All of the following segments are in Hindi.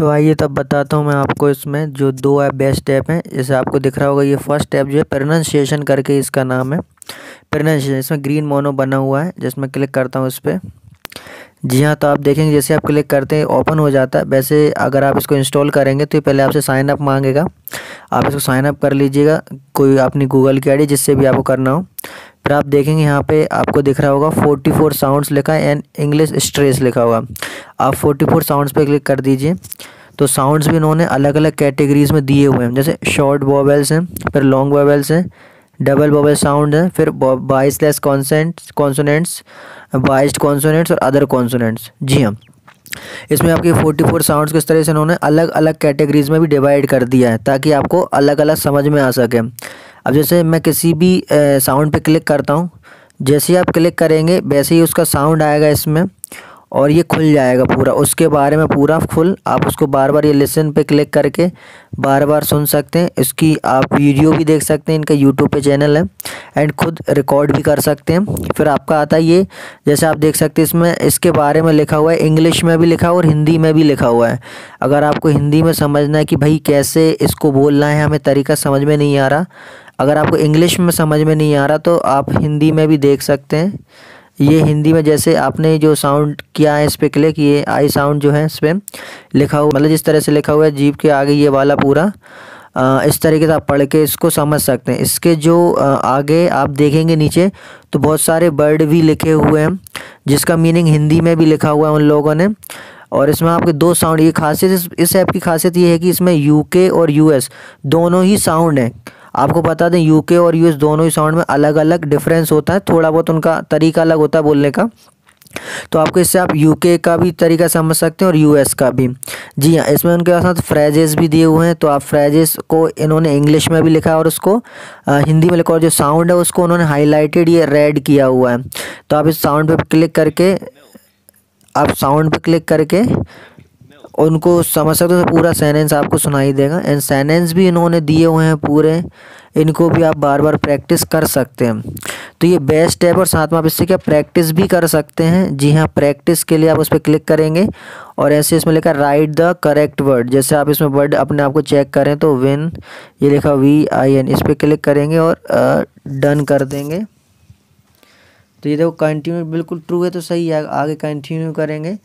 तो आइए तब बताता हूँ मैं आपको इसमें जो दो ऐप बेस्ट ऐप हैं जैसे आपको दिख रहा होगा ये फर्स्ट ऐप जो है प्रोनाशिएशन करके इसका नाम है प्रोनाउंसिएशन इसमें ग्रीन मोनो बना हुआ है जिसमें क्लिक करता हूँ इस पर जी हाँ तो आप देखेंगे जैसे आप क्लिक करते हैं ओपन हो जाता है वैसे अगर आप इसको इंस्टॉल करेंगे तो पहले आपसे साइनअप मांगेगा आप इसको साइनअप कर लीजिएगा कोई अपनी गूगल की डी जिससे भी आपको करना हो फिर आप देखेंगे यहाँ पे आपको दिख रहा होगा 44 साउंड्स लिखा है एंड इंग्लिश स्ट्रेस लिखा होगा आप 44 साउंड्स पे क्लिक कर दीजिए तो साउंड्स भी इन्होंने अलग अलग कैटेगरीज में दिए हुए हैं जैसे शॉर्ट बॉबल्स हैं फिर लॉन्ग बॉबल्स हैं डबल बॉबल साउंड हैं फिर voiceless consonant consonants voiced consonants और अदर कॉन्सोनेंट्स जी हाँ इसमें आपके 44 साउंड्स किस तरह से इन्होंने अलग अलग कैटेगरीज में भी डिवाइड कर दिया है ताकि आपको अलग अलग समझ में आ सके अब जैसे मैं किसी भी साउंड पे क्लिक करता हूँ जैसे ही आप क्लिक करेंगे वैसे ही उसका साउंड आएगा इसमें और ये खुल जाएगा पूरा उसके बारे में पूरा फुल आप उसको बार बार ये लिसन पे क्लिक करके बार बार सुन सकते हैं इसकी आप वीडियो भी देख सकते हैं इनका यूट्यूब पे चैनल है एंड खुद रिकॉर्ड भी कर सकते हैं फिर आपका आता है ये जैसे आप देख सकते हैं इसमें इसके बारे में लिखा हुआ है इंग्लिश में भी लिखा हुआ और हिंदी में भी लिखा हुआ है अगर आपको हिंदी में समझना है कि भाई कैसे इसको बोलना है हमें तरीका समझ में नहीं आ रहा अगर आपको इंग्लिश में समझ में नहीं आ रहा तो आप हिंदी में भी देख सकते हैं ये हिंदी में जैसे आपने जो साउंड किया है इस पर क्लिक ये आई साउंड जो है इस पर लिखा हुआ मतलब जिस तरह से लिखा हुआ है जीप के आगे ये वाला पूरा आ, इस तरीके से आप पढ़ के इसको समझ सकते हैं इसके जो आ, आगे आप देखेंगे नीचे तो बहुत सारे वर्ड भी लिखे हुए हैं जिसका मीनिंग हिंदी में भी लिखा हुआ है उन लोगों ने और इसमें आपके दो साउंड ये खासियत इस ऐप की खासियत ये है कि इसमें यूके और यूएस दोनों ही साउंड हैं आपको बता दें यूके और यूएस दोनों ही साउंड में अलग अलग डिफरेंस होता है थोड़ा बहुत उनका तरीका अलग होता है बोलने का तो आपको इससे आप यूके का भी तरीका समझ सकते हैं और यूएस का भी जी हाँ इसमें उनके साथ फ्रेजेस भी दिए हुए हैं तो आप फ्रेजेस को इन्होंने इंग्लिश में भी लिखा है और उसको आ, हिंदी में लिखा और जो साउंड है उसको उन्होंने हाईलाइटेड ये रेड किया हुआ है तो आप इस साउंड पर क्लिक करके आप साउंड पर क्लिक करके और उनको समझ सकते हो तो पूरा सेनेंस आपको सुनाई देगा एंड सेनेंस भी इन्होंने दिए हुए हैं पूरे इनको भी आप बार बार प्रैक्टिस कर सकते हैं तो ये बेस्ट है और साथ में आप इससे क्या प्रैक्टिस भी कर सकते हैं जी हाँ प्रैक्टिस के लिए आप उस पर क्लिक करेंगे और ऐसे इसमें लिखा राइट द करेक्ट वर्ड जैसे आप इसमें वर्ड अपने आप को चेक करें तो विन ये लिखा वी आई एन इस पर क्लिक करेंगे और डन कर देंगे तो ये देखो कंटिन्यू बिल्कुल ट्रू है तो सही है आगे कंटिन्यू करेंगे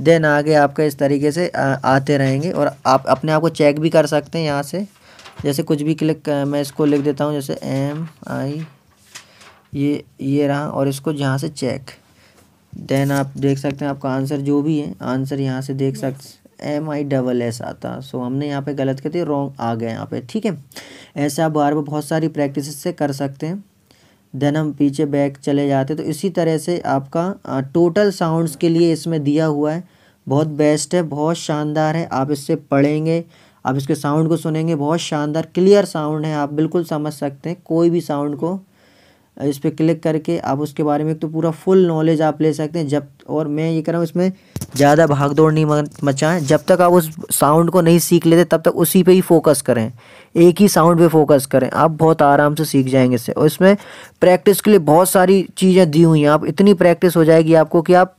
देन आगे आपका इस तरीके से आते रहेंगे और आप अपने आप को चेक भी कर सकते हैं यहाँ से जैसे कुछ भी क्लिक मैं इसको लिख देता हूँ जैसे एम आई ये ये रहा और इसको यहाँ से चेक देन आप देख सकते हैं आपका आंसर जो भी है आंसर यहाँ से देख सकते एम आई डबल एस आता सो हमने यहाँ पे गलत कहते दिया रॉन्ग आ गए यहाँ पे ठीक है ऐसे आप बार बार बहुत सारी प्रैक्टिस से कर सकते हैं देन हम पीछे बैक चले जाते तो इसी तरह से आपका टोटल साउंड्स के लिए इसमें दिया हुआ है बहुत बेस्ट है बहुत शानदार है आप इससे पढ़ेंगे आप इसके साउंड को सुनेंगे बहुत शानदार क्लियर साउंड है आप बिल्कुल समझ सकते हैं कोई भी साउंड को इस पर क्लिक करके आप उसके बारे में तो पूरा फुल नॉलेज आप ले सकते हैं जब और मैं ये कह रहा हूँ इसमें ज़्यादा भाग दौड़ नहीं मचाएं जब तक आप उस साउंड को नहीं सीख लेते तब तक उसी पे ही फोकस करें एक ही साउंड पे फोकस करें आप बहुत आराम से सीख जाएंगे इससे और इसमें प्रैक्टिस के लिए बहुत सारी चीज़ें दी हुई हैं आप इतनी प्रैक्टिस हो जाएगी आपको कि आप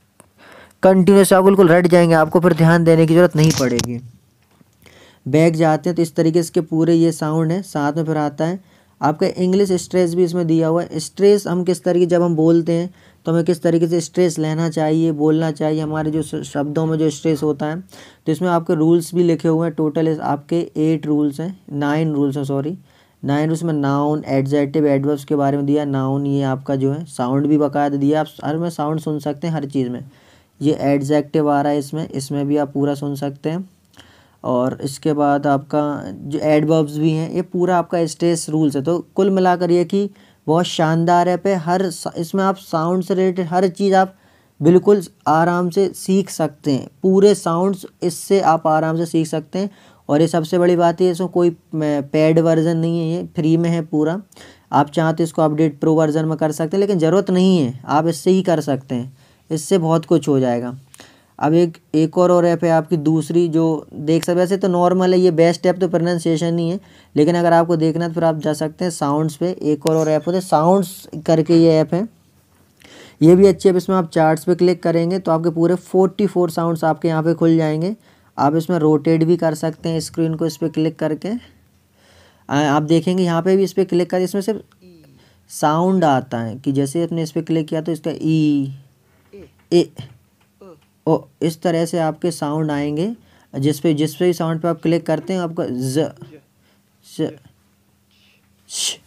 कंटिन्यूस आप बिल्कुल रट जाएंगे आपको फिर ध्यान देने की ज़रूरत नहीं पड़ेगी बैग जाते हैं तो इस तरीके से पूरे ये साउंड है साथ में फिर आता है आपका इंग्लिश स्ट्रेस भी इसमें दिया हुआ है स्ट्रेस हम किस तरीके जब हम बोलते हैं तो हमें किस तरीके से स्ट्रेस लेना चाहिए बोलना चाहिए हमारे जो शब्दों में जो स्ट्रेस होता है तो इसमें आपके रूल्स भी लिखे हुए हैं टोटल आपके एट रूल्स हैं नाइन रूल्स हैं सॉरी नाइन रूल्स में नाउन एडजेटिव एडवर्ब्स के बारे में दिया नाउन ये आपका जो है साउंड भी बकायदा दिया आप हर में साउंड सुन सकते हैं हर चीज़ में ये एडजेक्टिव आ रहा है इसमें इसमें भी आप पूरा सुन सकते हैं और इसके बाद आपका जो एडवर्ब्स भी हैं ये पूरा आपका स्टेस रूल्स है तो कुल मिलाकर ये कि बहुत शानदार ऐप है हर इसमें आप साउंड से रिलेटेड हर चीज़ आप बिल्कुल आराम से सीख सकते हैं पूरे साउंड्स इससे आप आराम से सीख सकते हैं और ये सबसे बड़ी बात है इसमें कोई पेड वर्जन नहीं है ये फ्री में है पूरा आप चाहते इसको अपडेट प्रो वर्जन में कर सकते हैं लेकिन ज़रूरत नहीं है आप इससे ही कर सकते हैं इससे बहुत कुछ हो जाएगा अब एक एक और और ऐप है आपकी दूसरी जो देख सकते वैसे तो नॉर्मल है ये बेस्ट ऐप तो प्रोनाउंसिएशन ही है लेकिन अगर आपको देखना है तो फिर आप जा सकते हैं साउंड्स पे एक और और ऐप होते हैं साउंड्स करके ये ऐप है ये भी अच्छी ऐप इसमें आप चार्ट्स पे क्लिक करेंगे तो आपके पूरे फोर्टी फोर साउंड्स आपके यहाँ पर खुल जाएंगे आप इसमें रोटेट भी कर सकते हैं स्क्रीन को इस पर क्लिक करके आप देखेंगे यहाँ पर भी इस पर क्लिक कर इसमें सिर्फ साउंड आता है कि जैसे आपने इस पर क्लिक किया तो इसका ई e, ए e, और इस तरह से आपके साउंड आएंगे जिस पे जिस पे साउंड पे आप क्लिक करते हैं आपका ज, ज श,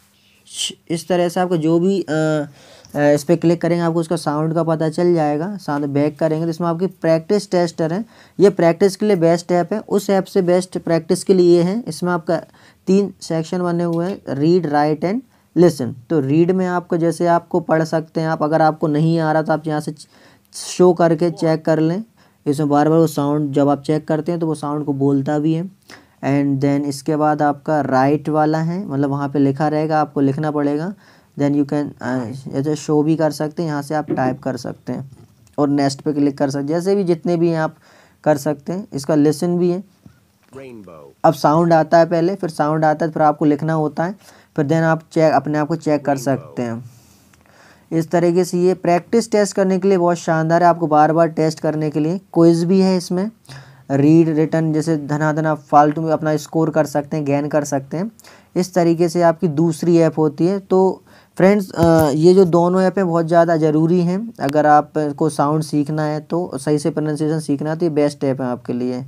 श, इस तरह से आपका जो भी आ, इस पर क्लिक करेंगे आपको उसका साउंड का पता चल जाएगा साथ बैक करेंगे तो इसमें आपकी प्रैक्टिस टेस्टर है ये प्रैक्टिस के लिए बेस्ट ऐप है उस ऐप से बेस्ट प्रैक्टिस के लिए ये है इसमें आपका तीन सेक्शन बने हुए हैं रीड राइट एंड लिसन तो रीड में आपको जैसे आपको पढ़ सकते हैं आप अगर आपको नहीं आ रहा तो आप यहाँ से शो करके चेक कर लें इसमें बार बार वो साउंड जब आप चेक करते हैं तो वो साउंड को बोलता भी है एंड देन इसके बाद आपका राइट वाला है मतलब वहाँ पे लिखा रहेगा आपको लिखना पड़ेगा देन यू कैन जैसे शो भी कर सकते हैं यहाँ से आप टाइप कर सकते हैं और नेक्स्ट पे क्लिक कर सकते हैं जैसे भी जितने भी हैं आप कर सकते हैं इसका लेसन भी है अब साउंड आता है पहले फिर साउंड आता है फिर आपको लिखना होता है फिर देन आप चेक अपने आप को चेक कर सकते हैं इस तरीके से ये प्रैक्टिस टेस्ट करने के लिए बहुत शानदार है आपको बार बार टेस्ट करने के लिए क्विज भी है इसमें रीड रिटर्न जैसे धना धना फालतू में अपना स्कोर कर सकते हैं गेन कर सकते हैं इस तरीके से आपकी दूसरी ऐप होती है तो फ्रेंड्स ये जो दोनों ऐप हैं बहुत ज़्यादा ज़रूरी हैं अगर आपको साउंड सीखना है तो सही से प्रोनाउंसिएशन सीखना है तो ये बेस्ट ऐप है आपके लिए